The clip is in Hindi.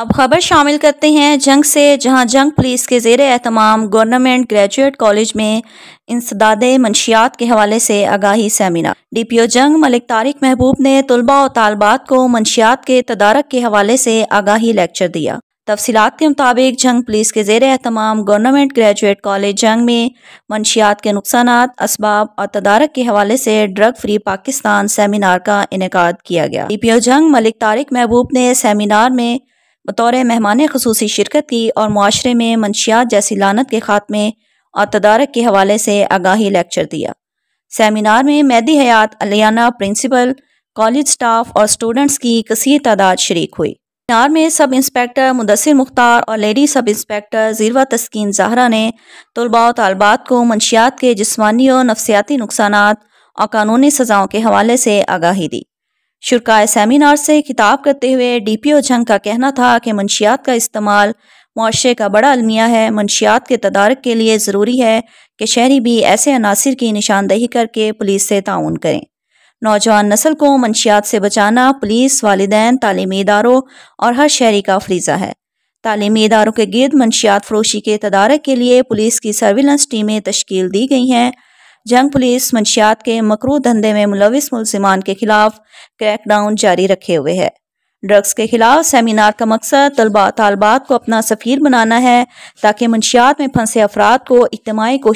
अब खबर शामिल करते हैं जंग से जहां जंग पुलिस के जेर एहतमाम गवर्नमेंट ग्रेजुएट कॉलेज में इंसदाद मंशियात के हवाले से आगाही seminar D P O Jhang Malik Tariq महबूब ने तलबा और तालबात को मंशियात के तदारक के हवाले से आगाही लेक्चर दिया तफसीत के मुताबिक जंग पुलिस के जेर एहतमाम गवर्नमेंट ग्रेजुएट कॉलेज जंग में मंशियात के नुकसान इसबाब और तदारक के हवाले से ड्रग फ्री पाकिस्तान सेमिनार का इनका किया गया D P O Jhang Malik Tariq महबूब ने सेमिनार में बतौर मेहमान खसूस शिरकत की और माशरे में मंशियात जैसी लानत के ख़ात्मे और तदारक के हवाले से आगाही लेक्चर दिया सेमिनार में मैदी हयात अलियाना प्रिंसिपल कॉलेज स्टाफ और स्टूडेंट्स की कसी तादाद शरीक हुई सेमिनार में सब इंस्पेक्टर मुदसर मुख्तार और lady sub inspector जीरवा Taskin Zahra ने तलबा तलबात को मंशियात के जिसमानी और नफसियाती नुकसान और कानूनी सज़ाओं के हवाले से आगाही दी शुरा सेमिनार से खिताब करते हुए डी पी ओ जंग का कहना था कि मनशियात का इस्तेमाल माशरे का बड़ा अलमिया है मनशियात के तदारक के लिए ज़रूरी है कि शहरी भी ऐसे अनासर की निशानदही करके पुलिस से ताउन करें नौजवान नस्ल को मनशियात से बचाना पुलिस वालदान तलीमी इदारों और हर शहरी का फरीज़ा है तालीमी इदारों के गिरद मनशियात फरोशी के तदारक के लिए पुलिस की सर्विलेंस टीमें तश्कील दी गई हैं जंग पुलिस मंशियात के मकरू धंधे में मुलविस मुलजिमान के खिलाफ क्रैकडाउन जारी रखे हुए है ड्रग्स के खिलाफ सेमिनार का मकसद तलबा तालबात को अपना सफ़ीर बनाना है ताकि मंशियात में फंसे अफराद को इजमाही कोशिश